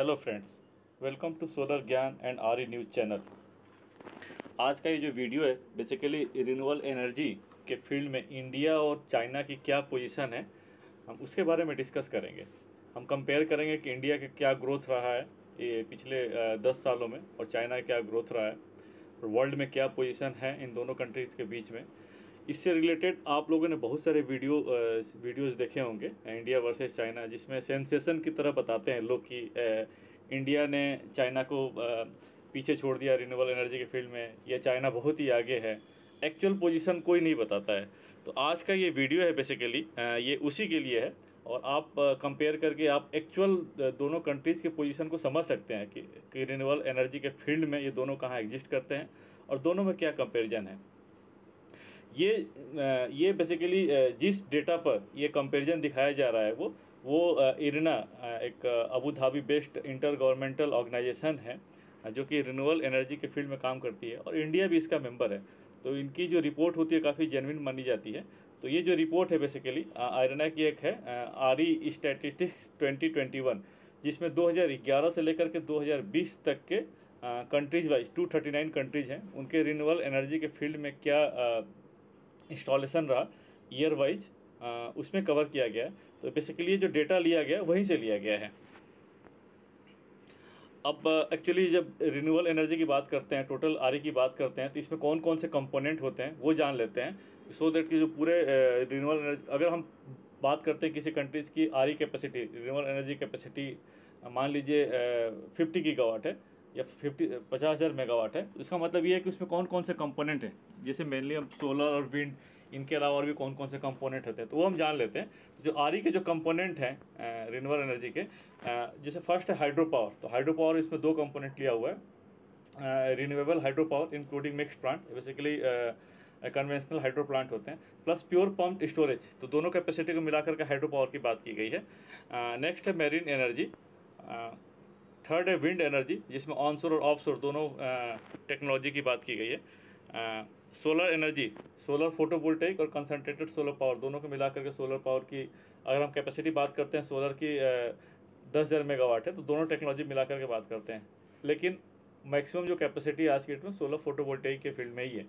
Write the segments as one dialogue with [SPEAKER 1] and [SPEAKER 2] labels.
[SPEAKER 1] Hello friends welcome to solar Gyaan and R news channel आज का ये जो वीडियो है बेसिकली रिन्यूअल एनर्जी के फील्ड में इंडिया और चाइना की क्या पोजीशन है हम उसके बारे में डिस्कस करेंगे हम कंपेयर करेंगे कि इंडिया का क्या ग्रोथ रहा है ये पिछले दस सालों में और चाइना का क्या ग्रोथ रहा है वर्ल्ड में क्या पोजिशन है इन दोनों कंट्रीज़ के बीच में इससे रिलेटेड आप लोगों ने बहुत सारे वीडियो वीडियोस देखे होंगे इंडिया वर्सेस चाइना जिसमें सेंसेशन की तरह बताते हैं लोग कि इंडिया ने चाइना को पीछे छोड़ दिया रिन्यूबल एनर्जी के फील्ड में या चाइना बहुत ही आगे है एक्चुअल पोजीशन कोई नहीं बताता है तो आज का ये वीडियो है बेसिकली ये उसी के लिए है और आप कंपेयर करके आप एक्चुअल दोनों कंट्रीज़ के पोजीशन को समझ सकते हैं कि, कि रिन्यूएबल एनर्जी के फील्ड में ये दोनों कहाँ एग्जिस्ट करते हैं और दोनों में क्या कंपेरिजन है ये ये बेसिकली जिस डेटा पर ये कंपैरिजन दिखाया जा रहा है वो वो इरना एक Abu Dhabi based inter governmental organization है जो कि रिन्यूअल एनर्जी के फील्ड में काम करती है और इंडिया भी इसका मेंबर है तो इनकी जो रिपोर्ट होती है काफ़ी जेनविन मानी जाती है तो ये जो रिपोर्ट है बेसिकली आयरना की एक है आरी स्टैटिस्टिक्स 2021 जिसमें 2011 से लेकर के 2020 तक के कंट्रीज वाइज 239 कंट्रीज हैं उनके रिन्यूअल एनर्जी के फील्ड में क्या इंस्टॉलेसन रहा ईयर वाइज उसमें कवर किया गया है तो बेसिकली जो डेटा लिया गया वहीं से लिया गया है अब एक्चुअली जब रिन्यूअल एनर्जी की बात करते हैं टोटल आर e की बात करते हैं तो इसमें कौन कौन से कंपोनेंट होते हैं वो जान लेते हैं सो so दैट कि जो पूरे रिन्यूअल एनर्जी अगर हम बात करते हैं किसी कंट्रीज़ की R capacity renewal energy capacity मान लीजिए फिफ्टी की गवाट है या फिफ्टी पचास हज़ार मेगावाट है इसका मतलब ये है कि उसमें कौन कौन से कंपोनेंट हैं जैसे मेनली हम सोलर और विंड इनके अलावा और भी कौन कौन से कंपोनेंट होते हैं तो वो हम जान लेते हैं तो जो आर के जो कंपोनेंट हैं रिनवल एनर्जी के जैसे फर्स्ट है हाइड्रो पावर तो हाइड्रो पावर इसमें दो कंपोनेंट लिया हुआ है renewable hydro power including mixed plant basically conventional hydro plant होते हैं प्लस प्योर पम्प स्टोरेज तो दोनों कैपेसिटी को मिलाकर के हाइड्रो पावर की बात की गई है नेक्स्ट है मेरीन एनर्जी थर्ड है विंड एनर्जी जिसमें ऑनशोर और ऑफ दोनों टेक्नोलॉजी की बात की गई है सोलर एनर्जी सोलर फोटोवोल्टेक और कंसनट्रेटेड सोलर पावर दोनों को मिला करके सोलर पावर की अगर हम कैपेसिटी बात करते हैं सोलर की दस हज़ार मेगावाट है तो दोनों टेक्नोलॉजी मिला करके बात करते हैं लेकिन मैक्सिमम जो कैपेसिटी आज की डेट में सोलर फोटोवोल्टेक के फील्ड में ही है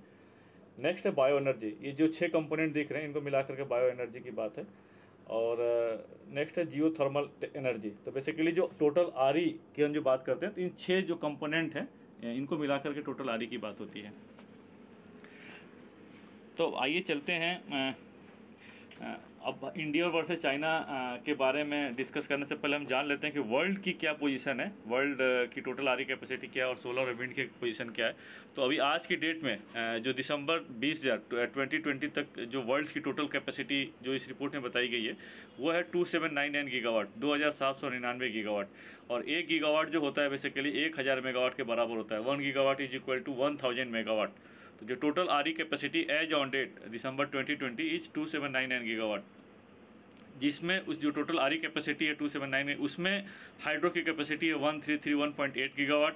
[SPEAKER 1] नेक्स्ट है बायो एनर्जी ये जो छः कंपोनेंट दिख रहे हैं इनको मिला करके बायो एनर्जी की बात है और नेक्स्ट uh, है जियो थर्मल एनर्जी तो बेसिकली जो टोटल आरी e की हम जो बात करते हैं तो इन छः जो कंपोनेंट हैं uh, इनको मिला के टोटल आरी e की बात होती है तो आइए चलते हैं uh, अब इंडिया वर्सेस चाइना के बारे में डिस्कस करने से पहले हम जान लेते हैं कि वर्ल्ड की क्या पोजीशन है वर्ल्ड की टोटल आरी कैपेसिटी क्या है और सोलर और विंड की पोजीशन क्या है तो अभी आज की डेट में जो दिसंबर बीस हज़ार ट्वेंटी ट्वेंटी तक जो वर्ल्ड की टोटल कैपेसिटी जो इस रिपोर्ट में बताई गई है वो है two seven nine nine gigawatt दो हज़ार सात सौ निन्यानवे गीगावाट और एक गीगावाट जो होता है बेसिकली एक हज़ार मेगावाट के बराबर होता है one gigawatt is equal to one thousand megawatt तो जो total R E capacity as on date December 2020 is two seven nine nine gigawatt जिसमें उस जो टोटल आर ई कैपेसिटी है नाइन है उसमें हाइड्रो की कैपेसिटी है one one three three point eight gigawatt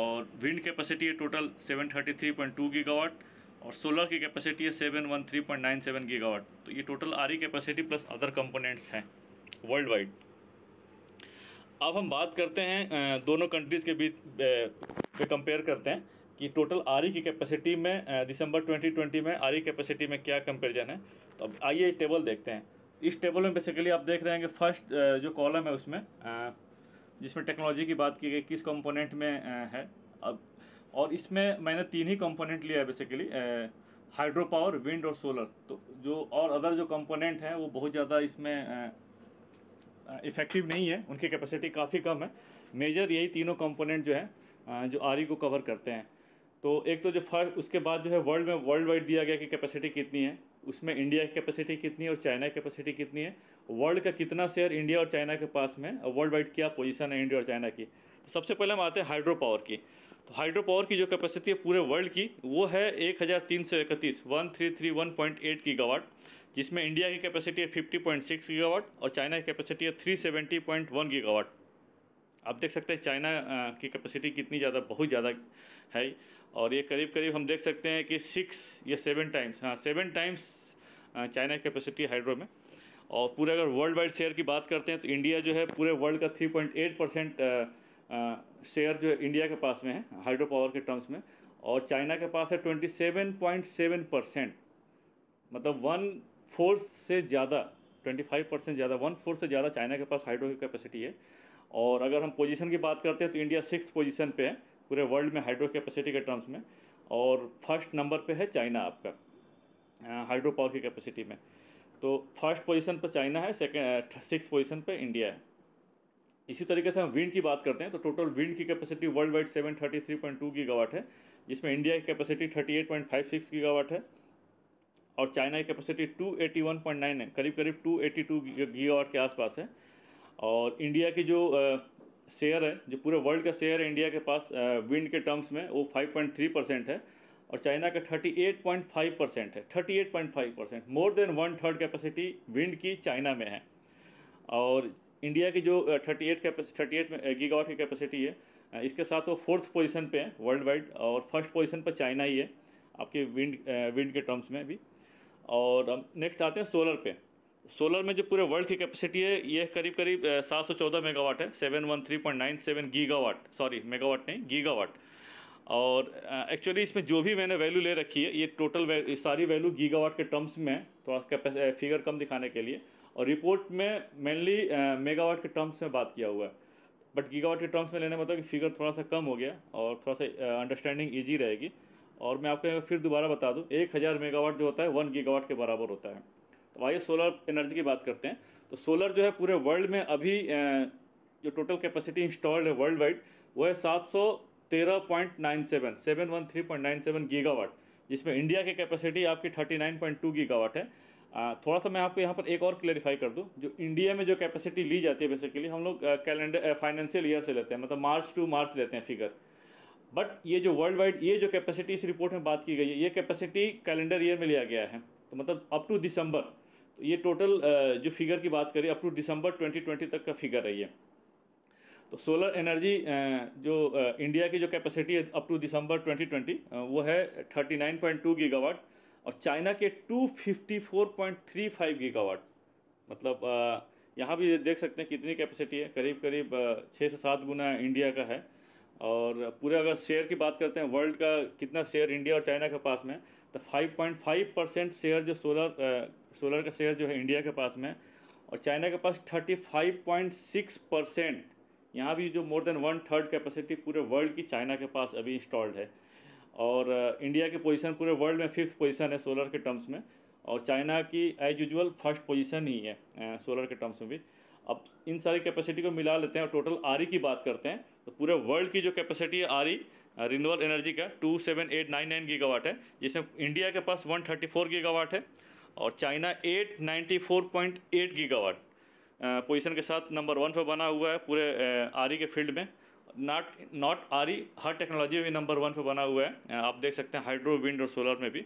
[SPEAKER 1] और विंड कैपेसिटी है total seven thirty three point two gigawatt और सोलर की कैपेसिटी है seven one three point nine seven gigawatt तो ये total R E capacity plus other components हैं world wide अब हम बात करते हैं दोनों कंट्रीज़ के बीच पे कंपेयर करते हैं कि टोटल आर की कैपेसिटी में दिसंबर 2020 में आर कैपेसिटी में क्या कंपेरिजन है तो अब आइए टेबल देखते हैं इस टेबल में बेसिकली आप देख रहे हैं कि फर्स्ट जो कॉलम है उसमें जिसमें टेक्नोलॉजी की बात की गई किस कंपोनेंट में है अब और इसमें मैंने तीन ही कंपोनेंट लिया है बेसिकली हाइड्रो पावर विंड और सोलर तो जो और अदर जो कंपोनेंट हैं वो बहुत ज़्यादा इसमें इफ़ेक्टिव नहीं है उनकी कैपेसिटी काफ़ी कम है मेजर यही तीनों कंपोनेंट जो है जो आरी को कवर करते हैं तो एक तो जो फर्स्ट उसके बाद जो है वर्ल्ड में वर्ल्ड वाइड दिया गया कि कैपेसिटी कितनी है उसमें इंडिया की कैपेसिटी कितनी है और चाइना की कैपेसिटी कितनी है वर्ल्ड का कितना शेयर इंडिया और चाइना के पास में वर्ल्ड वाइड क्या पोजीशन है इंडिया और चाइना की तो सबसे पहले हम आते हैं हाइड्रो पावर की तो हाइड्रो पावर की जो कैपेसिटी है पूरे वर्ल्ड की वो है एक हज़ार तीन सौ इकतीस one three three one point eight gigawatt जिसमें इंडिया की कैपेसिटी है फिफ्टी पॉइंट सिक्स गवाट और चाइना की कैपेसिटी है three seventy point one gigawatt आप देख सकते हैं चाइना की कैपेसिटी कितनी ज़्यादा बहुत ज़्यादा है और ये करीब करीब हम देख सकते हैं कि सिक्स या सेवन टाइम्स हाँ सेवन टाइम्स चाइना की कैपेसिटी हाइड्रो में और पूरे अगर वर्ल्ड वाइड शेयर की बात करते हैं तो इंडिया जो है पूरे वर्ल्ड का three point eight percent share जो है इंडिया के पास में है हाइड्रो पावर के टर्म्स में और चाइना के पास है twenty seven point seven percent मतलब वन फोर्थ से ज़्यादा ट्वेंटी फाइव परसेंट ज़्यादा वन फोर्थ से ज़्यादा चाइना के पास हाइड्रो की कैपेसिटी है और अगर हम पोजीशन की बात करते हैं तो इंडिया सिक्स पोजीशन पे है पूरे वर्ल्ड में हाइड्रो कैपेसिटी के टर्म्स में और फर्स्ट नंबर पे है चाइना आपका हाइड्रो पावर की कैपेसिटी में तो फर्स्ट पोजीशन पर चाइना है सेकेंड सिक्स पोजीशन पे इंडिया है इसी तरीके से हम विंड की बात करते हैं तो टोटल विंड की capacity world wide seven thirty three point two gigawatt है जिसमें इंडिया की capacity thirty eight point five six gigawatt है और चाइना की capacity two eighty one point nine है करीब करीब टू एटी टू गीगावाट के आसपास है और इंडिया की जो शेयर है जो पूरे वर्ल्ड का शेयर है इंडिया के पास विंड के टर्म्स में वो 5.3 परसेंट है और चाइना का 38.5 परसेंट है 38.5 percent more than one third capacity wind की चाइना में है और इंडिया की जो 38 कैपेसिटी थर्टी एट गीगावाट की कैपेसिटी है इसके साथ वो फोर्थ पोजिशन पर है वर्ल्ड वाइड और फर्स्ट पोजिशन पर चाइना ही है आपके विंड विंड के टर्म्स में भी और नेक्स्ट आते हैं सोलर पे सोलर में जो पूरे वर्ल्ड की कैपेसिटी है ये करीब करीब 714 मेगावाट है 713.97 गीगावाट सॉरी मेगावाट नहीं गीगावाट और एक्चुअली इसमें जो भी मैंने वैल्यू ले रखी है ये टोटल सारी वैल्यू गीगावाट के टर्म्स में है थोड़ा तो फिगर कम दिखाने के लिए और रिपोर्ट में मेनली मेगावाट के टर्म्स में बात किया हुआ है बट गीगावाट के टर्म्स में लेने मतलब कि फिगर थोड़ा सा कम हो गया और थोड़ा सा अंडरस्टैंडिंग ईजी रहेगी और मैं आपको फिर दोबारा बता दूँ एक हज़ार मेगावाट जो होता है वन गीगावाट के बराबर होता है अब आइए सोलर एनर्जी की बात करते हैं तो सोलर जो है पूरे वर्ल्ड में अभी जो टोटल कैपेसिटी इंस्टॉल्ड है वर्ल्ड वाइड वो है सात सौ तेरह point nine seven seven one three point nine seven gigawatt जिसमें इंडिया की कैपेसिटी आपकी thirty nine point two gigawatt है थोड़ा सा मैं आपको यहाँ पर एक और क्लेरिफाई कर दूँ जो इंडिया में जो कैपेसिटी ली जाती है बेसिकली हम लोग कैलेंडर फाइनेंशियल ईयर से लेते हैं मतलब मार्च टू मार्च लेते हैं फिगर बट ये जो वर्ल्ड वाइड ये जो कैपेसिटी इस रिपोर्ट में बात की गई है ये कैपेसिटी कैलेंडर ईयर में लिया गया है तो मतलब अप टू दिसंबर तो ये टोटल जो फिगर की बात करें अप टू दिसंबर 2020 तक का फिगर है ये तो सोलर एनर्जी जो इंडिया की जो कैपेसिटी है अप टू दिसंबर 2020 वो है 39.2 गीगावाट और चाइना के 254.35 गीगावाट मतलब यहाँ भी देख सकते हैं कितनी कैपेसिटी है करीब करीब छः से सात गुना इंडिया का है और पूरे अगर शेयर की बात करते हैं वर्ल्ड का कितना शेयर इंडिया और चाइना के पास में तो 5.5 परसेंट शेयर जो सोलर सोलर का शेयर जो है इंडिया के पास में और चाइना के पास 35.6 परसेंट यहाँ भी जो more than one third capacity पूरे वर्ल्ड की चाइना के पास अभी इंस्टॉल्ड है और uh, इंडिया की पोजीशन पूरे वर्ल्ड में फिफ्थ पोजीशन है सोलर के टर्म्स में और चाइना की एज यूजल फर्स्ट पोजीशन ही है uh, सोलर के टर्म्स में भी अब इन सारी कैपेसिटी को मिला लेते हैं और टोटल आरी की बात करते हैं तो पूरे वर्ल्ड की जो कैपेसिटी है आरी रिन्यूअल uh, एनर्जी का two seven eight nine nine gigawatt है जिसमें इंडिया के पास वन थर्टी फोर गीगावाट है और चाइना 894.8 गीगावाट पोजीशन के साथ नंबर वन पर बना हुआ है पूरे आरी के फील्ड में नॉट नॉट आरी हर टेक्नोलॉजी में नंबर वन पर बना हुआ है आप देख सकते हैं हाइड्रो विंड और सोलर में भी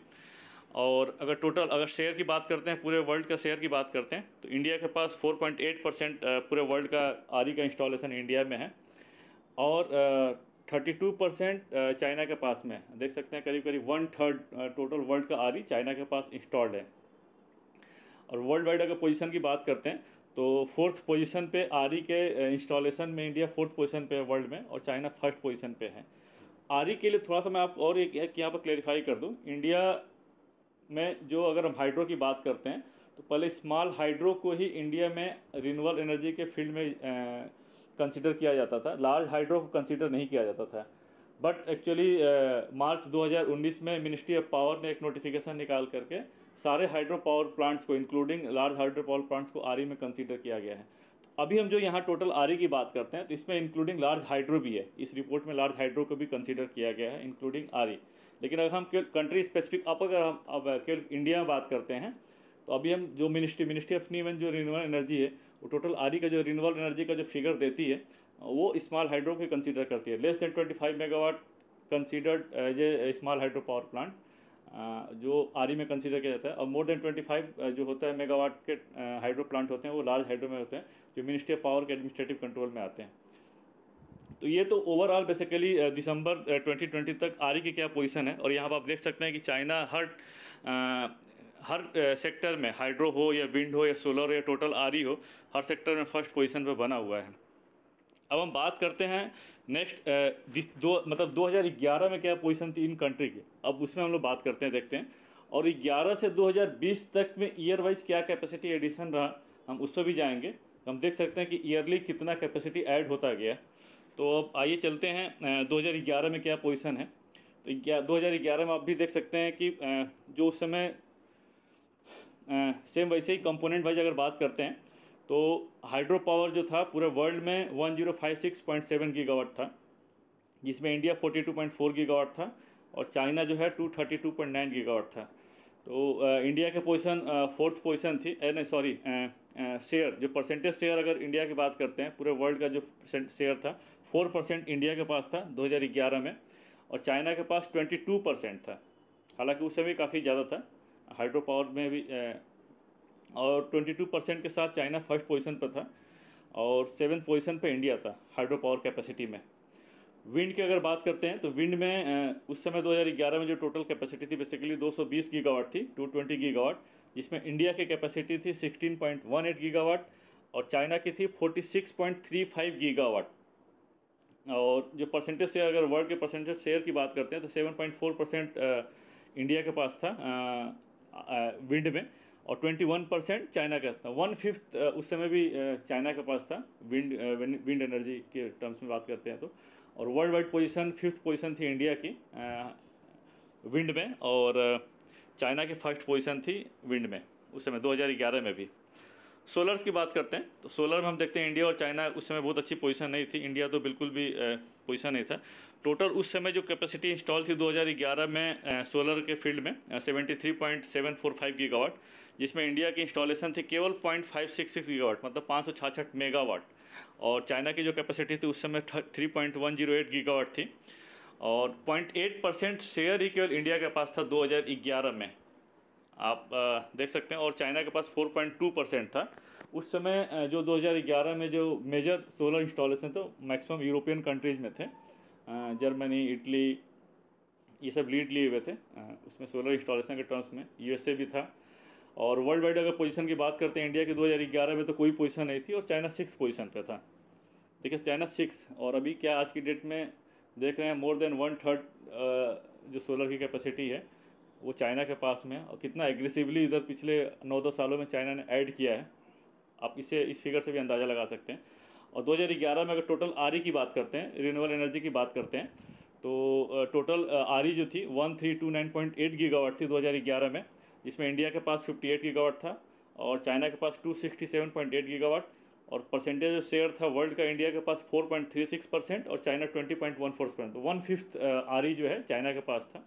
[SPEAKER 1] और अगर टोटल अगर शेयर की बात करते हैं पूरे वर्ल्ड का शेयर की बात करते हैं तो इंडिया के पास 4.8 परसेंट पूरे वर्ल्ड का आरी का इंस्टॉलेशन इंडिया में है और थर्टी टू परसेंट चाइना के पास में देख सकते हैं करीब करीब वन थर्ड टोटल वर्ल्ड का आरी चाइना के पास इंस्टॉल्ड है और वर्ल्ड वाइड अगर पोजीशन की बात करते हैं तो फोर्थ पोजीशन पे आरी के इंस्टॉलेशन में इंडिया फोर्थ पोजीशन पे है वर्ल्ड में और चाइना फर्स्ट पोजीशन पे है आरी के लिए थोड़ा सा मैं आपको और एक, एक यहाँ पर क्लैरिफाई कर दूँ इंडिया में जो अगर हम हाइड्रो की बात करते हैं तो पहले स्मॉल हाइड्रो को ही इंडिया में रिन्यूअल एनर्जी के फील्ड में कंसिडर किया जाता था लार्ज हाइड्रो को कंसिडर नहीं किया जाता था बट एक्चुअली मार्च 2019 में मिनिस्ट्री ऑफ पावर ने एक नोटिफिकेशन निकाल करके सारे हाइड्रो पावर प्लांट्स को including large hydro power plants को आरी e में कंसीडर किया गया है तो अभी हम जो यहाँ टोटल आरी e की बात करते हैं तो इसमें इंक्लूडिंग लार्ज हाइड्रो भी है इस रिपोर्ट में लार्ज हाइड्रो को भी कंसिडर किया गया है इंक्लूडिंग आरी e। लेकिन अगर हम कंट्री स्पेसिफिक अब अगर हम अब केवल इंडिया में बात करते हैं तो अभी हम जो मिनिस्ट्री मिनिस्ट्री ऑफ न्यू जो रिन्यूअल एनर्जी है वो टोटल आरी का जो रिन्यूअल एनर्जी का जो फिगर देती है वो स्मॉल हाइड्रो को कंसीडर करती है less than twenty five megawatt considered as a small hydro power plant जो आर में कंसीडर किया जाता है और मोर देन ट्वेंटी फाइव जो होता है मेगावाट के हाइड्रो uh, प्लांट होते हैं वो लार्ज हाइड्रो में होते हैं जो मिनिस्ट्री ऑफ पावर के एडमिनिस्ट्रेटिव कंट्रोल में आते हैं तो ये तो ओवरऑल बेसिकली दिसंबर 2020 तक आर की क्या पोजीशन है और यहाँ पर आप देख सकते हैं कि चाइना हर आ, uh, हर सेक्टर uh, में हाइड्रो हो या विंड हो या सोलर हो या टोटल आरी हो हर सेक्टर में फर्स्ट पोजीशन पे बना हुआ है अब हम बात करते हैं नेक्स्ट जिस दो मतलब 2011 में क्या पोजीशन थी इन कंट्री की अब उसमें हम लोग बात करते हैं देखते हैं और 11 से 2020 तक में ईयर वाइज क्या कैपेसिटी एडिशन रहा हम उस पर भी जाएंगे हम देख सकते हैं कि ईयरली कितना कैपेसिटी ऐड होता गया तो अब आइए चलते हैं दो में क्या पोजिशन है तो ग्यारह में आप भी देख सकते हैं कि जो उस समय सेम वैसे ही कंपोनेंट वाइज अगर बात करते हैं तो हाइड्रो पावर जो था पूरे वर्ल्ड में 1056.7 गीगावाट था जिसमें इंडिया 42.4 गीगावाट था और चाइना जो है 232.9 गीगावाट था तो इंडिया के पोजिशन फोर्थ पोजिशन थी नहीं सॉरी शेयर जो परसेंटेज शेयर अगर इंडिया की बात करते हैं पूरे वर्ल्ड का जो शेयर था फोर परसेंट इंडिया के पास था 2011 में और चाइना के पास 22 परसेंट था हालांकि उस समय काफ़ी ज़्यादा था हाइड्रो पावर में भी और 22 परसेंट के साथ चाइना फर्स्ट पोजीशन पर था और सेवन्थ पोजीशन पर इंडिया था हाइड्रो पावर कैपेसिटी में विंड की अगर बात करते हैं तो विंड में उस समय 2011 में जो टोटल कैपेसिटी थी बेसिकली 220 गीगावाट थी 220 गीगावाट जिसमें इंडिया की कैपेसिटी थी 16.18 गीगावाट और चाइना की थी 46.35 गीगावाट और जो परसेंटेज से अगर वर्ल्ड के परसेंटेज शेयर की बात करते हैं तो फोर परसेंट इंडिया के पास था विंड में और 21 परसेंट चाइना का था वन फिफ्थ उस समय भी चाइना के पास था विंड विंड एनर्जी के टर्म्स में बात करते हैं तो और world wide position fifth position थी इंडिया की विंड में और चाइना की फर्स्ट पोजीशन थी विंड में उस समय 2011 में भी सोलर्स की बात करते हैं तो सोलर में हम देखते हैं इंडिया और चाइना उस समय बहुत अच्छी पोजीशन नहीं थी इंडिया तो बिल्कुल भी पोजीशन नहीं था टोटल उस समय जो कैपेसिटी इंस्टॉल थी 2011 में सोलर के फील्ड में 73.745 गीगावाट जिसमें इंडिया की इंस्टॉलेशन थी केवल point five six six gigawatt मतलब पाँच सौ छाछठ मेगावाट और चाइना की जो कैपेसिटी थी उस समय three point one zero eight gigawatt थी और पॉइंट एट परसेंट शेयर ही केवल इंडिया के पास था दो हज़ार ग्यारह में आप देख सकते हैं और चाइना के पास फोर पॉइंट टू परसेंट था उस समय जो दो हजार ग्यारह में जो मेजर सोलर इंस्टॉलेशन थे मैक्सिमम यूरोपियन कंट्रीज़ में थे जर्मनी इटली ये सब लीड लिए हुए थे उसमें सोलर इंस्टॉलेशन के टर्म्स में यूएसए भी था और वर्ल्ड वाइड अगर पोजीशन की बात करते हैं इंडिया की 2011 में तो कोई पोजीशन नहीं थी और चाइना सिक्स पोजीशन पे था देखिए चाइना सिक्स और अभी क्या आज की डेट में देख रहे हैं मोर देन वन थर्ड जो सोलर की कैपेसिटी है वो चाइना के पास में और कितना एग्रेसिवली इधर पिछले नौ दस सालों में चाइना ने ऐड किया है आप इसे इस फिगर से भी अंदाज़ा लगा सकते हैं और 2011 में अगर टोटल आरी की बात करते हैं रिन्यूअल एनर्जी की बात करते हैं तो टोटल आरी जो थी one three two nine point eight gigawatt थी 2011 में जिसमें इंडिया के पास 58 गीगावाट था और चाइना के पास 267.8 गीगावाट और परसेंटेज शेयर था वर्ल्ड का इंडिया के पास 4.36 परसेंट और China 20.14 percent one fifth R जो है चाइना के पास था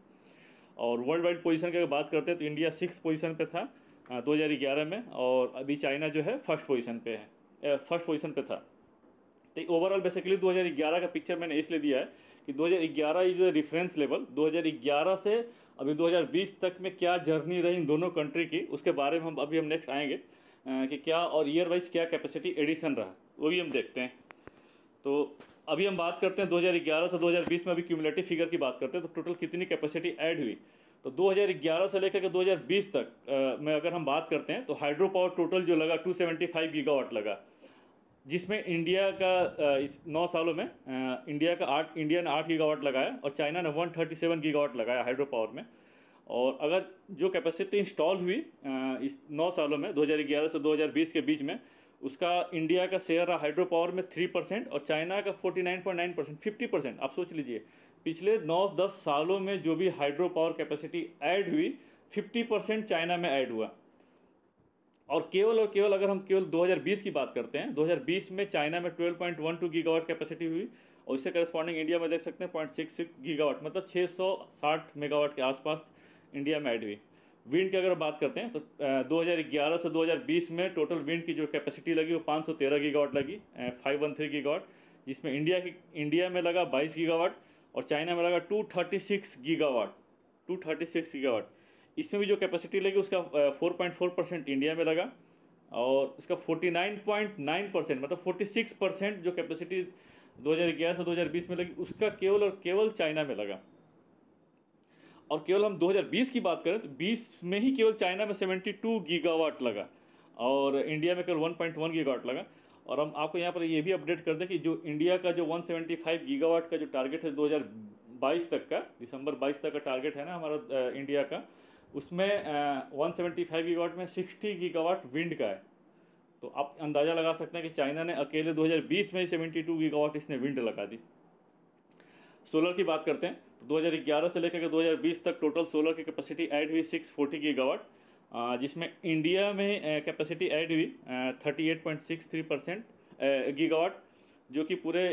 [SPEAKER 1] और वर्ल्ड वाइड पोजीशन की अगर बात करते हैं तो इंडिया सिक्स पोजीशन पर था दो में और अभी चाइना जो है फर्स्ट पोजिशन पर है फर्स्ट पोजीशन पर था तो ओवरऑल बेसिकली 2011 का पिक्चर मैंने इसलिए दिया है कि 2011 इज़ ए रेफरेंस लेवल 2011 से अभी 2020 तक में क्या जर्नी रही इन दोनों कंट्री की उसके बारे में हम अभी हम नेक्स्ट आएंगे कि क्या और ईयर वाइज क्या कैपेसिटी एडिशन रहा वो भी हम देखते हैं तो अभी हम बात करते हैं 2011 से 2020 में अभी क्यूमलेटिव फिगर की बात करते हैं तो टोटल कितनी कैपेसिटी ऐड हुई तो 2011 से लेकर के 2020 तक आ, में अगर हम बात करते हैं तो हाइड्रो पावर टोटल जो लगा 275 गीगावाट लगा जिसमें इंडिया का इस नौ सालों में इंडिया का आठ इंडिया ने आठ गीगावाट लगाया और चाइना ने वन थर्टी सेवन गीगावाट लगाया हाइड्रो पावर में और अगर जो कैपेसिटी इंस्टॉल हुई इस नौ सालों में 2011 से 2020 के बीच में उसका इंडिया का शेयर रहा हाइड्रो पावर में थ्री परसेंट और चाइना का forty nine point nine percent fifty percent आप सोच लीजिए पिछले नौ दस सालों में जो भी हाइड्रो पावर कैपेसिटी ऐड हुई फिफ्टी परसेंट चाइना में ऐड हुआ और केवल और केवल अगर हम केवल 2020 की बात करते हैं 2020 में चाइना में 12.12 गीगावाट कैपेसिटी हुई और इससे करस्पॉन्डिंग इंडिया में देख सकते हैं पॉइंट सिक्स सिक्स गीगावाट मतलब 660 मेगावाट के आसपास इंडिया में ऐड हुई विंड की अगर बात करते हैं तो 2011 से 2020 में टोटल विंड की जो कैपेसिटी लगी वो तेरह गीगावाट लगी थ्री गीगावाट जिसमें इंडिया की इंडिया में लगा बाईस गीगावाट और चाइना में लगा सिक्स गीगावाट सिक्स गीगावाट इसमें भी जो कैपेसिटी लगी उसका 4.4 परसेंट इंडिया में लगा और इसका 49.9 परसेंट मतलब 46 परसेंट जो कैपेसिटी 2011 से 2020 में लगी उसका केवल और केवल चाइना में लगा और केवल हम 2020 की बात करें तो 20 में ही केवल चाइना में 72 गीगावाट लगा और इंडिया में केवल 1.1 गीगावाट लगा और हम आपको यहाँ पर यह भी अपडेट कर दें कि जो इंडिया का जो 175 गीगावाट का जो टारगेट है 2022 तक का दिसंबर 22 तक का टारगेट है ना हमारा इंडिया का उसमें वन सेवेंटी फाइव गीगावाट में सिक्सटी गीगावाट विंड का है तो आप अंदाज़ा लगा सकते हैं कि चाइना ने अकेले 2020 में ही सेवेंटी टू गीगावाट इसने विंड लगा दी सोलर की बात करते हैं तो 2011 से लेकर के 2020 तक टोटल सोलर की कैपेसिटी ऐड हुई सिक्स फोर्टी गीगावाट जिसमें इंडिया में कैपेसिटी ऐड हुई थ्री परसेंट गीगावाट जो कि पूरे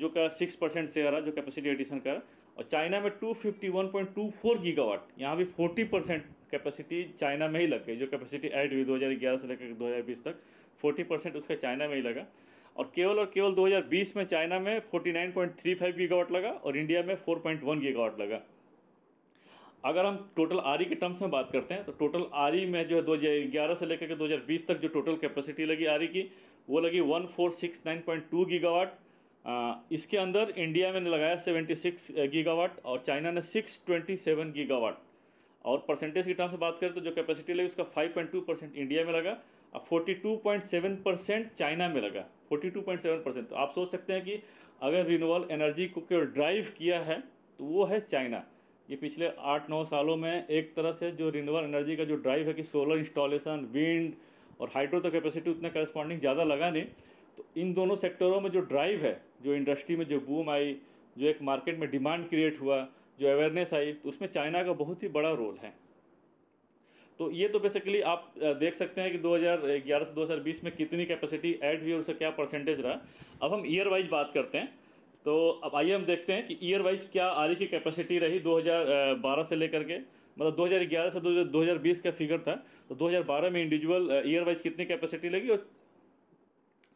[SPEAKER 1] जो का सिक्स परसेंट से रहा जो कैपेसिटी एडिशन का और चाइना में 251.24 गीगावाट यहाँ भी 40 परसेंट कैपेसिटी चाइना में ही लग गई जो कैपेसिटी एड हुई 2011 से लेकर 2020 तक 40 परसेंट उसका चाइना में ही लगा और केवल और केवल 2020 में चाइना में 49.35 गीगावाट लगा और इंडिया में 4.1 गीगावाट लगा अगर हम टोटल आरी e के टर्म्स में बात करते हैं तो टोटल आरी e में जो है दो ग्यारह से लेकर के 2020 तक जो टोटल कैपेसिटी लगी आरी e की वो लगी 1469.2 गीगावाट इसके अंदर इंडिया में लगाया 76 गीगावाट और चाइना ने 627 गीगावाट और परसेंटेज की टर्म से बात करें तो जो कैपेसिटी लगी उसका 5.2 परसेंट इंडिया में लगा और 42.7 परसेंट चाइना में लगा 42.7 परसेंट तो आप सोच सकते हैं कि अगर रिन्यूअल एनर्जी को केवल ड्राइव किया है तो वो है चाइना ये पिछले आठ नौ सालों में एक तरह से जो रिन्यूअल एनर्जी का जो ड्राइव है कि सोलर इंस्टॉलेशन विंड और हाइड्रो तो कैपेसिटी उतना करस्पॉन्डिंग ज़्यादा लगा नहीं तो इन दोनों सेक्टरों में जो ड्राइव है जो इंडस्ट्री में जो बूम आई जो एक मार्केट में डिमांड क्रिएट हुआ जो अवेयरनेस आई तो उसमें चाइना का बहुत ही बड़ा रोल है तो ये तो बेसिकली आप देख सकते हैं कि 2011 से 2020 में कितनी कैपेसिटी ऐड हुई और उसका क्या परसेंटेज रहा अब हम ईयर वाइज बात करते हैं तो अब आइए हम देखते हैं कि ईयर वाइज क्या रही की कैपेसिटी रही 2012 से लेकर के मतलब 2011 से 2020 का फिगर था तो 2012 में इंडिविजुअल ईयर वाइज कितनी कैपेसिटी लगी और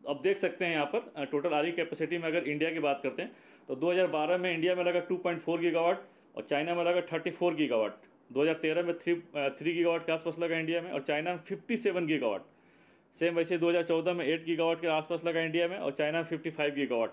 [SPEAKER 1] अब देख सकते हैं यहाँ पर टोटल आधी कैपेसिटी में अगर इंडिया की बात करते हैं तो 2012 में इंडिया में लगा 2.4 गीगावाट और चाइना में लगा 34 गीगावाट 2013 में थ्री थ्री गीगावाट के आसपास लगा इंडिया में और चाइना में 57 गीगावाट सेम वैसे 2014 में 8 गीगावाट के आसपास लगा इंडिया में और चाइना में फिफ्टी गीगावाट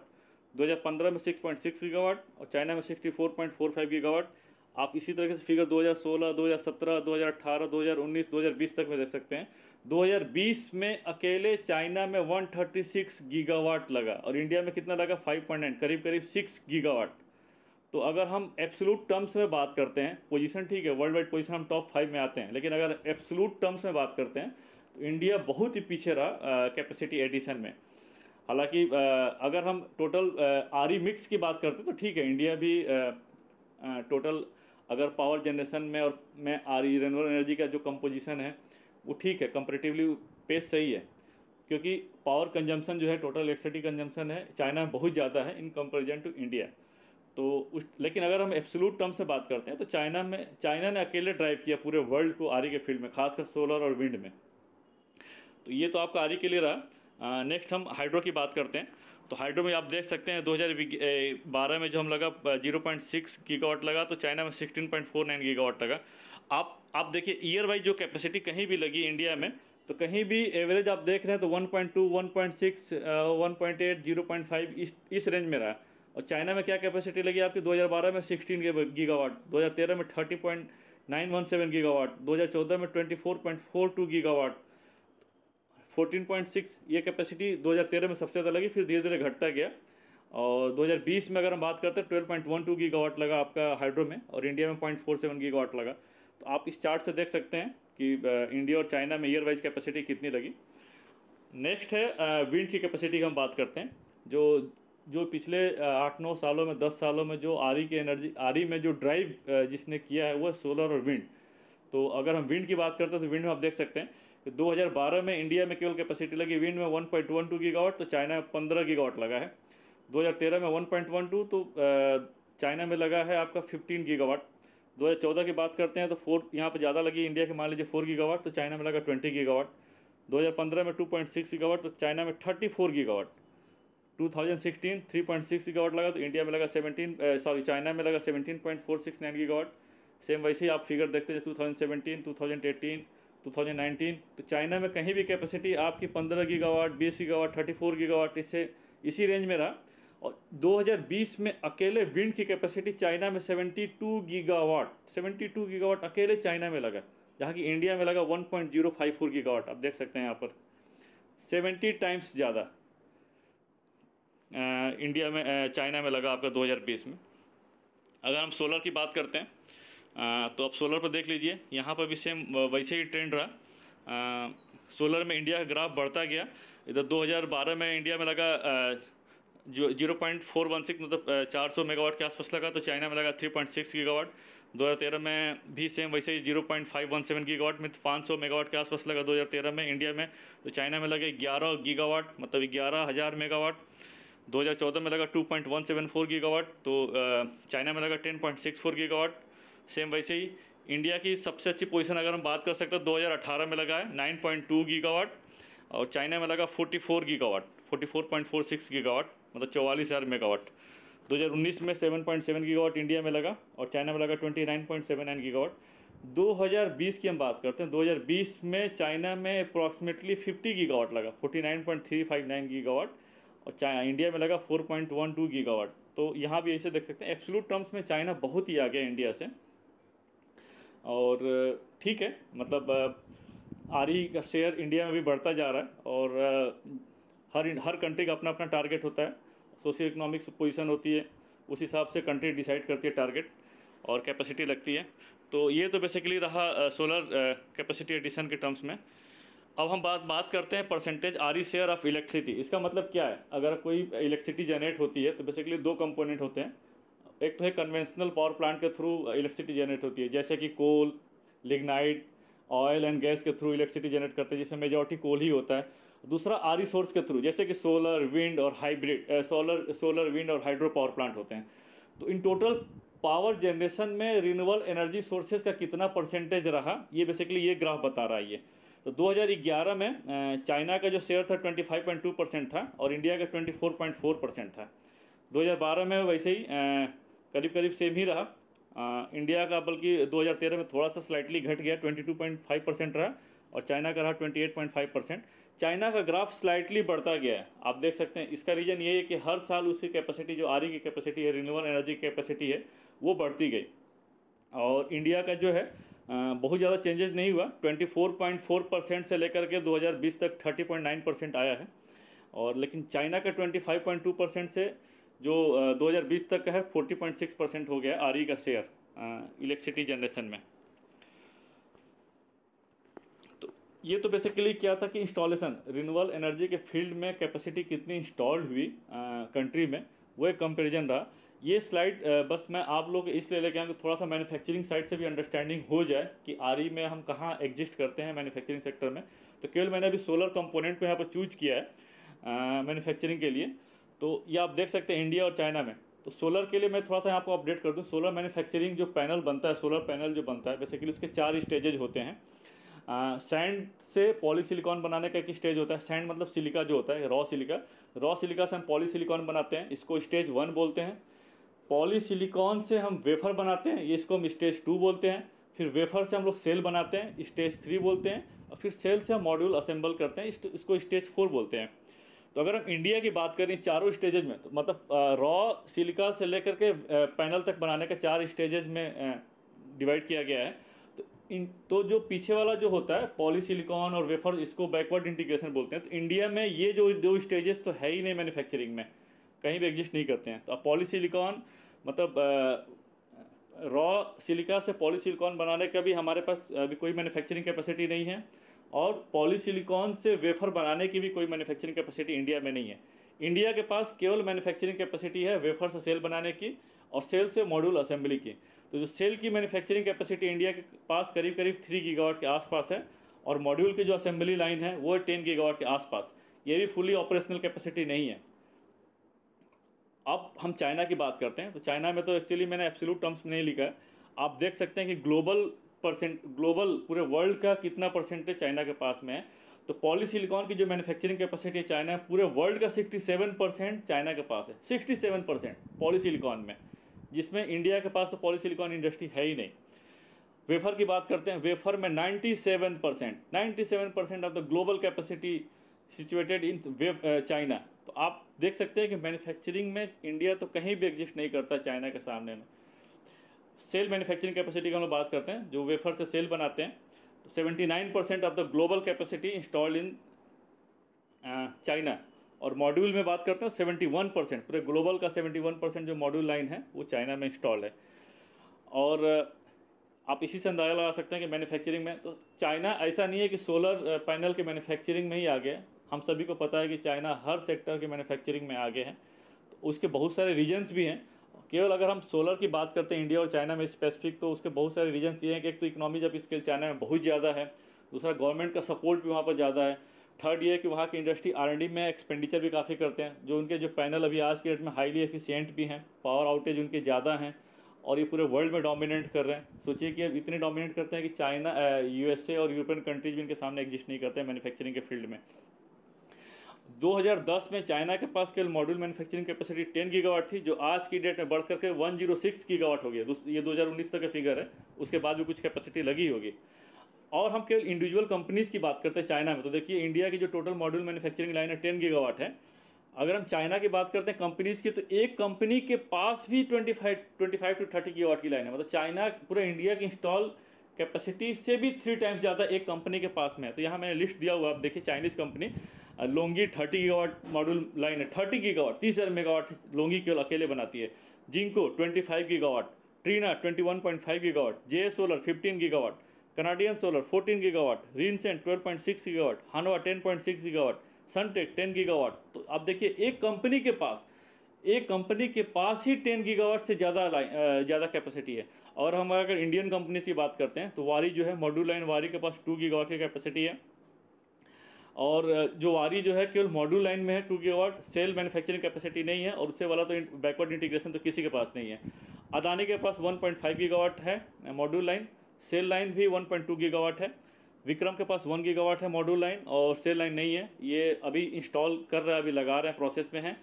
[SPEAKER 1] 2015 में सिक्स पॉइंट और चाइना में सिक्सटी फोर गीगावाट आप इसी तरीके से फिगर 2016, 2017, 2018, 2019, 2020 तक में देख सकते हैं 2020 में अकेले चाइना में 136 गीगावाट लगा और इंडिया में कितना लगा 5.9 करीब करीब 6 गीगावाट तो अगर हम एब्सोलूट टर्म्स में बात करते हैं पोजीशन ठीक है वर्ल्ड वाइड पोजीशन हम टॉप फाइव में आते हैं लेकिन अगर एब्सोलूट टर्म्स में बात करते हैं तो इंडिया बहुत ही पीछे रहा कैपेसिटी एडिशन में हालांकि अगर हम टोटल आरी मिक्स की बात करते हैं तो ठीक है इंडिया भी आ, आ, टोटल अगर पावर जनरेशन में और में आ रही रेनुअल एनर्जी का जो कंपोजिशन है वो ठीक है कंपेरेटिवली पेस सही है क्योंकि पावर कंजम्पशन जो है टोटल इलेक्ट्रिसिटी कंजम्पशन है चाइना में बहुत ज़्यादा है इन कंपेरिजन टू इंडिया तो उस लेकिन अगर हम एब्सोलूट टर्म से बात करते हैं तो चाइना में चाइना ने अकेले ड्राइव किया पूरे वर्ल्ड को आरी के फील्ड में खासकर सोलर और विंड में तो ये तो आपका आरी के लिए रहा नेक्स्ट हम हाइड्रो की बात करते हैं तो हाइड्रो में आप देख सकते हैं 2012 में जो हम लगा 0.6 गीगावाट लगा तो चाइना में 16.49 गीगावाट लगा आप आप देखिए ईयर वाइज जो कैपेसिटी कहीं भी लगी इंडिया में तो कहीं भी एवरेज आप देख रहे हैं तो 1.2 1.6 1.8 0.5 इस इस रेंज में रहा और चाइना में क्या कैपेसिटी लगी आपकी 2012 में 16 गीगावाट 2013 में 30.917 गीगावाट 2014 में 24.42 गीगावाट 14.6 ये कैपेसिटी 2013 में सबसे ज़्यादा लगी फिर धीरे धीरे घटता गया और 2020 में अगर हम बात करते हैं ट्वेल्व 12.12 गीगावाट लगा आपका हाइड्रो में और इंडिया में 0.47 गीगावाट लगा तो आप इस चार्ट से देख सकते हैं कि इंडिया और चाइना में ईयर वाइज कैपेसिटी कितनी लगी नेक्स्ट है विंड की कैपेसिटी की हम बात करते हैं जो जो पिछले आठ नौ सालों में दस सालों में जो आरी की एनर्जी आरी में जो ड्राइव जिसने किया है वो सोलर और विंड तो अगर हम विंड की बात करते हैं तो विंड में आप देख सकते हैं 2012 में इंडिया में केवल कैपेसिटी लगी विंड में 1.12 गीगावाट तो चाइना में पंद्रह गीगावाट लगा है 2013 में 1.12 तो चाइना में लगा है आपका 15 गीगावाट 2014 की बात करते हैं तो फोर यहाँ पर ज़्यादा लगी इंडिया के मान लीजिए फोर गीगावाट तो चाइना में लगा ट्वेंटी गीगावाट 2015 में 2.6 पॉइंट तो चाइना में thirty four gigawatt two thousand लगा तो इंडिया में लगा सेवेंटीन सॉरी चाइना में लगा 17.469 पॉइंट सेम वैसे ही आप फिगर देखते हैं थाउजेंड एटीन 2019 तो चाइना में कहीं भी कैपेसिटी आपकी 15 गीगावाट 20 गीगावाट 34 गीगावाट इससे इसी रेंज में रहा और 2020 में अकेले विंड की कैपेसिटी चाइना में 72 गीगावाट 72 गीगावाट अकेले चाइना में लगा जहाँ की इंडिया में लगा 1.054 गीगावाट आप देख सकते हैं यहाँ पर 70 टाइम्स ज़्यादा इंडिया में चाइना में लगा आपका 2020 में अगर हम सोलर की बात करते हैं आ, तो आप सोलर पर देख लीजिए यहाँ पर भी सेम वैसे ही ट्रेंड रहा आ, सोलर में इंडिया का ग्राफ बढ़ता गया इधर 2012 में इंडिया में लगा जो zero point four one six मतलब चार सौ मेगावाट के आसपास लगा तो चाइना में लगा थ्री पॉइंट सिक्स गीगावाट दो हज़ार तेरह में भी सेम वैसे ही zero point five one seven gigawatt में पाँच सौ मेगावाट के आसपास लगा दो हज़ार तेरह में इंडिया में तो चाइना में लगे ग्यारह गीगावाट मतलब ग्यारह हज़ार मेगावाट चौदह में लगा टू फोर गीगावाट तो चाइना में लगा फोर गीगावाट सेम वैसे ही इंडिया की सबसे अच्छी पोजीशन अगर हम बात कर सकते हैं अठारह में लगा है 9.2 गीगावाट और चाइना में लगा 44 गीगावाट 44.46 गीगावाट मतलब चौवालीस हज़ार मेगावाट 2019 में 7.7 गीगावाट इंडिया में लगा और चाइना में लगा 29.79 गीगावाट 2020 की हम बात करते हैं 2020 में चाइना में अप्रॉक्सीमेटली 50 गीगावाट लगा 49.359 गीगावाट और चाइना इंडिया में लगा 4.12 गीगावाट तो यहाँ भी ऐसे देख सकते हैं एक्सलूट टर्म्स में चाइना बहुत ही आगे है इंडिया से और ठीक है मतलब आरी का शेयर इंडिया में भी बढ़ता जा रहा है और हर हर कंट्री का अपना अपना टारगेट होता है सोशियो इकोनॉमिक्स पोजीशन होती है उस हिसाब से कंट्री डिसाइड करती है टारगेट और कैपेसिटी लगती है तो ये तो बेसिकली रहा सोलर कैपेसिटी एडिशन के टर्म्स में अब हम बात बात करते हैं परसेंटेज आरी शेयर ऑफ इलेक्ट्रिसिटी इसका मतलब क्या है अगर कोई इलेक्ट्रिसिटी जनरेट होती है तो बेसिकली दो कंपोनेंट होते हैं एक तो है कन्वेंशनल पावर प्लांट के थ्रू इलेक्ट्रिसिटी जनरेट होती है जैसे कि coal lignite oil and gas के थ्रू इलेक्ट्रिसिटी जनरेट करते हैं जिसमें मेजोरिटी कोल ही होता है दूसरा आर सोर्स के थ्रू जैसे कि सोलर विंड और हाइब्रिड सोलर सोलर विंड और हाइड्रो पावर प्लांट होते हैं तो इन टोटल पावर जनरेशन में रिन्यूअल एनर्जी सोर्सेज का कितना परसेंटेज रहा ये बेसिकली ये ग्राफ बता रहा है ये तो 2011 में uh, चाइना का जो शेयर था 25.2 परसेंट था और इंडिया का 24.4 परसेंट था 2012 में वैसे ही uh, करीब करीब सेम ही रहा आ, इंडिया का बल्कि 2013 में थोड़ा सा स्लाइटली घट गया 22.5 परसेंट रहा और चाइना का रहा 28.5 परसेंट चाइना का ग्राफ स्लाइटली बढ़ता गया है आप देख सकते हैं इसका रीज़न ये है कि हर साल उसकी कैपेसिटी जो आरी e की कैपेसिटी है रिन्यूअल एनर्जी की कैपेसिटी है वो बढ़ती गई और इंडिया का जो है बहुत ज़्यादा चेंजेस नहीं हुआ 24.4 परसेंट से लेकर के 2020 तक 30.9 परसेंट आया है और लेकिन चाइना का 25.2 परसेंट से जो 2020 तक का है 40.6 परसेंट हो गया आर का शेयर इलेक्ट्रिसिटी जनरेशन में तो ये तो बेसिकली क्या था कि इंस्टॉलेशन रिन्यूअल एनर्जी के फील्ड में कैपेसिटी कितनी इंस्टॉल्ड हुई कंट्री में वो एक कंपेरिजन रहा ये स्लाइड बस मैं आप लोग इसलिए लेके आया कि थोड़ा सा मैन्युफैक्चरिंग साइड से भी अंडरस्टैंडिंग हो जाए कि आर में हम कहाँ एग्जिस्ट करते हैं मैन्युफैक्चरिंग सेक्टर में तो केवल मैंने अभी सोलर कंपोनेंट को यहाँ पर चूज किया है मैन्युफैक्चरिंग के लिए तो ये आप देख सकते हैं इंडिया और चाइना में तो सोलर के लिए मैं थोड़ा सा यहाँ आपको अपडेट कर दूँ सोलर मैन्युफैक्चरिंग जो पैनल बनता है सोलर पैनल जो बनता है बेसिकली उसके चार स्टेजेज होते हैं सैंड से पॉलीसिलिकॉन बनाने का एक स्टेज होता है सैंड मतलब सिलिका जो होता है रॉ सिलिका रॉ सिलिका से हम पॉलीसिलिकॉन बनाते हैं इसको स्टेज वन बोलते हैं पॉलीसिलिकॉन से हम वेफर बनाते हैं ये इसको हम स्टेज टू बोलते हैं फिर वेफर से हम लोग सेल बनाते हैं स्टेज थ्री बोलते हैं और फिर सेल से हम मॉड्यूल असेंबल करते हैं इसको स्टेज फोर बोलते हैं तो अगर हम इंडिया की बात करें चारों स्टेजेज में तो मतलब रॉ सिलिका से लेकर के पैनल तक बनाने का चार स्टेजेज में डिवाइड किया गया है तो इन तो जो पीछे वाला जो होता है सिलिकॉन और वेफर इसको बैकवर्ड इंटीग्रेशन बोलते हैं तो इंडिया में ये जो दो स्टेजेस तो है ही नहीं मैन्युफैक्चरिंग में कहीं भी एग्जिस्ट नहीं करते हैं तो अब पॉलीसिलिकॉन मतलब रॉ सिलिका से पॉलीसिलिकॉन बनाने का भी हमारे पास अभी कोई मैन्युफैक्चरिंग कैपेसिटी नहीं है और पॉलीसिलिकॉन से वेफर बनाने की भी कोई मैन्युफैक्चरिंग कैपेसिटी इंडिया में नहीं है इंडिया के पास केवल मैन्युफैक्चरिंग कैपेसिटी है वेफर से सेल बनाने की और सेल से मॉड्यूल असेंबली की तो जो सेल की मैन्युफैक्चरिंग कैपेसिटी इंडिया के पास करीब करीब थ्री गीगावाट के आसपास है और मॉड्यूल की जो असेंबली लाइन है वो टेन गीगावाट के आसपास ये भी फुली ऑपरेशनल कैपेसिटी नहीं है अब हम चाइना की बात करते हैं तो चाइना में तो एक्चुअली मैंने एब्सोल्यूट टर्म्स में नहीं लिखा है आप देख सकते हैं कि ग्लोबल परसेंट ग्लोबल पूरे वर्ल्ड का कितना परसेंटेज चाइना के पास में है तो सिलिकॉन की जो मैन्युफैक्चरिंग कैपेसिटी है चाइना है पूरे वर्ल्ड का 67 परसेंट चाइना के पास है 67 परसेंट सिलिकॉन में जिसमें इंडिया के पास तो सिलिकॉन इंडस्ट्री है ही नहीं वेफर की बात करते हैं वेफर में 97 percent ninety percent of the global capacity situated in China तो आप देख सकते हैं कि मैन्युफैक्चरिंग में इंडिया तो कहीं भी एग्जिस्ट नहीं करता चाइना के सामने में सेल मैन्युफैक्चरिंग कैपेसिटी की हम लोग बात करते हैं जो वेफर से सेल बनाते हैं तो seventy nine percent of the global capacity installed in China और मॉड्यूल में बात करते हैं सेवेंटी वन परसेंट पूरे ग्लोबल का सेवेंटी वन परसेंट जो मॉड्यूल लाइन है वो चाइना में इंस्टॉल है और uh, आप इसी से अंदाज़ा लगा सकते हैं कि मैन्युफैक्चरिंग में तो चाइना ऐसा नहीं है कि सोलर पैनल uh, के मैन्युफैक्चरिंग में ही आगे है हम सभी को पता है कि चाइना हर सेक्टर के मैन्युफैक्चरिंग में आगे है तो उसके बहुत सारे रीजन्स भी हैं केवल अगर हम सोलर की बात करते हैं इंडिया और चाइना में स्पेसिफिक तो उसके बहुत सारे रीजन ये हैं कि एक तो इकोनॉमी जब स्केल चाइना में बहुत ज़्यादा है दूसरा गवर्नमेंट का सपोर्ट भी वहाँ पर ज़्यादा है थर्ड ये कि वहाँ की इंडस्ट्री आर में एक्सपेंडिचर भी काफ़ी करते हैं जो उनके जो पैनल अभी आज के डेट में हाईली एफिशियट भी हैं पावर आउटेज उनके ज़्यादा हैं और ये पूरे वर्ल्ड में डोमिनेट कर रहे हैं सोचिए कि अब इतने डोमिनेट करते हैं कि चाइना यूएसए और यूरोपियन कंट्रीज भी इनके सामने एग्जिस्ट नहीं करते हैं मैन्युफैक्चरिंग के फील्ड में 2010 में चाइना के पास केवल मॉड्यूल मैन्युफैक्चरिंग कैपेसिटी 10 गीगावाट थी जो आज की डेट में बढ़ करके 106 गीगावाट हो गया ये 2019 तक का फिगर है उसके बाद भी कुछ कैपेसिटी लगी होगी और हम केवल इंडिविजुअल कंपनीज की बात करते हैं चाइना में तो देखिए इंडिया की जो टोटल मॉड्यूल मैन्युफैक्चरिंग लाइन है टेन गीगावाट है अगर हम चाइना की बात करते हैं कंपनीज की तो एक कंपनी के पास भी twenty five twenty five to thirty gigawatt की लाइन है मतलब चाइना पूरे इंडिया की इंस्टॉल कैपेसिटी से भी थ्री टाइम्स ज़्यादा एक कंपनी के पास में है तो यहाँ मैंने लिस्ट दिया हुआ आप देखिए Chinese company Longi thirty gigawatt module line है थर्टी गीगावाट तीस हज़ार मेगावाट लोंगी केवल अकेले बनाती है Jinko twenty five gigawatt Trina twenty one point five gigawatt J solar fifteen gigawatt Canadian solar fourteen gigawatt Risen twelve point six gigawatt Hanwha ten point six gigawatt Suntech ten gigawatt तो आप देखिए एक company के पास एक company के पास ही ten gigawatt से ज़्यादा ज़्यादा कैपेसिटी है और हम अगर इंडियन कंपनीज की बात करते हैं तो वारी जो है मॉड्यूल लाइन वारी के पास टू गीगावाट की कैपेसिटी है और जो वारी जो है केवल मॉड्यूल लाइन में है टू गी सेल मैन्युफैक्चरिंग कैपेसिटी नहीं है और उससे वाला तो बैकवर्ड इंटीग्रेशन तो किसी के पास नहीं है अदानी के पास 1.5 पॉइंट गीगावाट है मॉड्यूल लाइन सेल लाइन भी 1.2 पॉइंट गीगावाट है विक्रम के पास 1 गीगावाट है मॉड्यूल लाइन और सेल लाइन नहीं है ये अभी इंस्टॉल कर रहा है अभी लगा रहे हैं प्रोसेस में है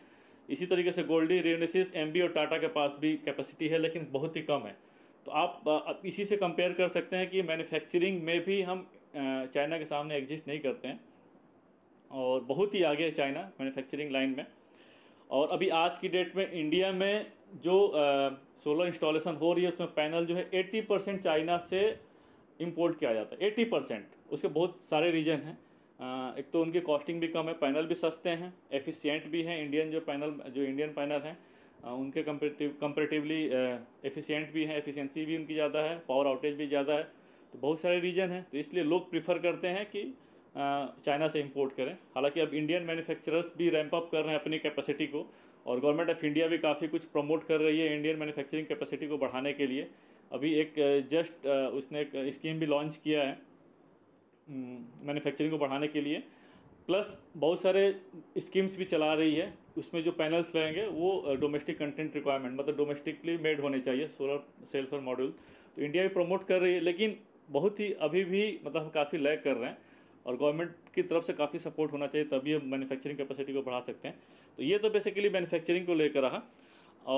[SPEAKER 1] इसी तरीके से गोल्डी रेनेसिस एम और टाटा के पास भी कैपेसिटी है लेकिन बहुत ही कम है तो आप, आप इसी से कंपेयर कर सकते हैं कि मैन्युफैक्चरिंग में भी हम चाइना के सामने एग्जिस्ट नहीं करते हैं और बहुत ही आगे है चाइना मैन्युफैक्चरिंग लाइन में और अभी आज की डेट में इंडिया में जो सोलर इंस्टॉलेशन हो रही है उसमें पैनल जो है 80 परसेंट चाइना से इंपोर्ट किया जाता है 80 परसेंट उसके बहुत सारे रीजन हैं एक तो उनकी कॉस्टिंग भी कम है पैनल भी सस्ते हैं एफिशिएंट भी हैं इंडियन जो पैनल जो इंडियन पैनल हैं उनके कंपेटिव कम्परेटिवली एफिशिएंट भी हैं एफिशिएंसी भी उनकी ज़्यादा है पावर आउटेज भी ज़्यादा है तो बहुत सारे रीजन हैं तो इसलिए लोग प्रीफर करते हैं कि चाइना से इंपोर्ट करें हालांकि अब इंडियन मैन्युफैक्चरर्स भी रैंप अप कर रहे हैं अपनी कैपेसिटी को और गवर्नमेंट ऑफ इंडिया भी काफ़ी कुछ प्रमोट कर रही है इंडियन मैन्युफैक्चरिंग कैपेसिटी को बढ़ाने के लिए अभी एक जस्ट उसने एक स्कीम भी लॉन्च किया है मैन्युफैक्चरिंग को बढ़ाने के लिए प्लस बहुत सारे स्कीम्स भी चला रही है उसमें जो पैनल्स लगेंगे वो डोमेस्टिक कंटेंट रिक्वायरमेंट मतलब डोमेस्टिकली मेड होने चाहिए सोलर सेल्स और मॉड्यूल तो इंडिया भी प्रमोट कर रही है लेकिन बहुत ही अभी भी मतलब हम काफ़ी लैग कर रहे हैं और गवर्नमेंट की तरफ से काफ़ी सपोर्ट होना चाहिए तभी हम मैन्युफैक्चरिंग कैपेसिटी को बढ़ा सकते हैं तो ये तो बेसिकली मैन्युफैक्चरिंग को लेकर रहा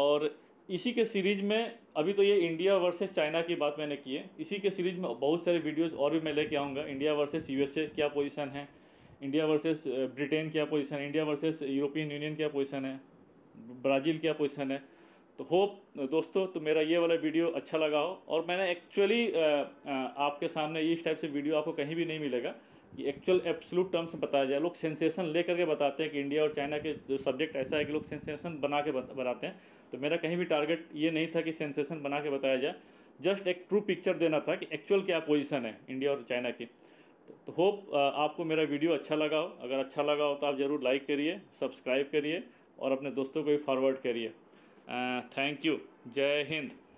[SPEAKER 1] और इसी के सीरीज में अभी तो ये इंडिया वर्सेस चाइना की बात मैंने की है इसी के सीरीज में बहुत सारे वीडियोस और भी मैं लेके आऊँगा इंडिया वर्सेस यूएसए क्या पोजीशन है इंडिया वर्सेस ब्रिटेन क्या पोजीशन है इंडिया वर्सेस यूरोपियन यूनियन क्या पोजीशन है ब्राज़ील क्या पोजीशन है तो होप दोस्तों तो मेरा ये वाला वीडियो अच्छा लगा हो और मैंने एक्चुअली uh, uh, आपके सामने इस टाइप से वीडियो आपको कहीं भी नहीं मिलेगा ये एक्चुअल एब्सलूट टर्म्स में बताया जाए लोग सेंसेशन ले करके बताते हैं कि इंडिया और चाइना के जो सब्जेक्ट ऐसा है कि लोग सेंसेशन बना के बनाते हैं तो मेरा कहीं भी टारगेट ये नहीं था कि सेंसेशन बना के बताया जाए जस्ट एक ट्रू पिक्चर देना था कि एक्चुअल क्या पोजिशन है इंडिया और चाइना की तो होप तो आपको मेरा वीडियो अच्छा लगा हो अगर अच्छा लगा हो तो आप ज़रूर लाइक करिए सब्सक्राइब करिए और अपने दोस्तों को भी फॉरवर्ड करिए थैंक यू जय हिंद